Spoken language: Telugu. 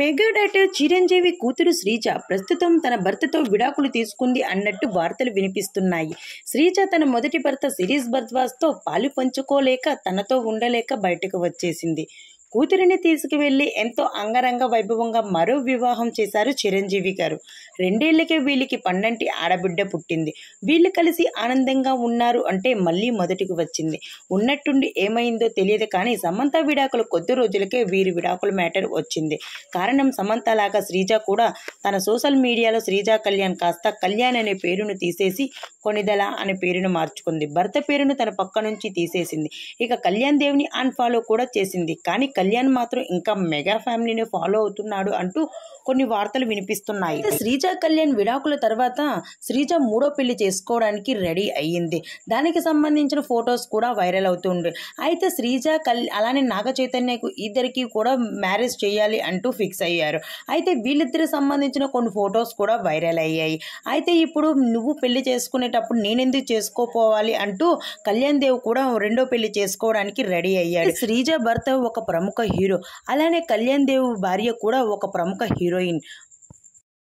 మెగా డాటర్ చిరంజీవి కూతురు శ్రీజ ప్రస్తుతం తన భర్తతో విడాకులు తీసుకుంది అన్నట్టు వార్తలు వినిపిస్తున్నాయి శ్రీజ తన మొదటి భర్త సిరీస్ భర్ద్వాస్తో పాలు పంచుకోలేక తనతో ఉండలేక బయటకు వచ్చేసింది కూతురిని తీసుకువెళ్ళి ఎంతో అంగరంగ వైభవంగా మరో వివాహం చేశారు చిరంజీవి గారు రెండేళ్లకే వీళ్ళకి పండంటి ఆడబిడ్డ పుట్టింది వీళ్ళు కలిసి ఆనందంగా ఉన్నారు అంటే మళ్ళీ మొదటికి వచ్చింది ఉన్నట్టుండి ఏమైందో తెలియదు కానీ సమంత విడాకులు కొద్ది రోజులకే వీరి విడాకుల మ్యాటర్ వచ్చింది కారణం సమంత లాగా శ్రీజ కూడా తన సోషల్ మీడియాలో శ్రీజ కళ్యాణ్ కాస్త కళ్యాణ్ అనే పేరును తీసేసి కొనిదల అనే పేరును మార్చుకుంది భర్త పేరును తన పక్క నుంచి తీసేసింది ఇక కళ్యాణ్ దేవుని అన్ఫాలో కూడా చేసింది కానీ కళ్యాణ్ మాత్రం ఇంకా మెగా ఫ్యామిలీని ఫాలో అవుతున్నాడు అంటూ కొన్ని వార్తలు వినిపిస్తున్నాయి శ్రీజ కళ్యాణ్ విడాకుల తర్వాత శ్రీజ మూడో పెళ్లి చేసుకోవడానికి రెడీ అయ్యింది దానికి సంబంధించిన ఫొటోస్ కూడా వైరల్ అవుతుండే అయితే శ్రీజ కల్ అలానే నాగ చైతన్యకు ఇద్దరికి కూడా మ్యారేజ్ చేయాలి అంటూ ఫిక్స్ అయ్యారు అయితే వీళ్ళిద్దరికి సంబంధించిన కొన్ని ఫొటోస్ కూడా వైరల్ అయ్యాయి అయితే ఇప్పుడు నువ్వు పెళ్లి చేసుకునేటప్పుడు నేనెందుకు చేసుకోపోవాలి అంటూ కళ్యాణ్ దేవ్ కూడా రెండో పెళ్లి చేసుకోవడానికి రెడీ అయ్యాడు శ్రీజ భర్త ఒక ప్రముఖ ప్రముఖ హీరో అలానే కళ్యాణ్ దేవ్ భార్య కూడా ఒక ప్రముఖ హీరోయిన్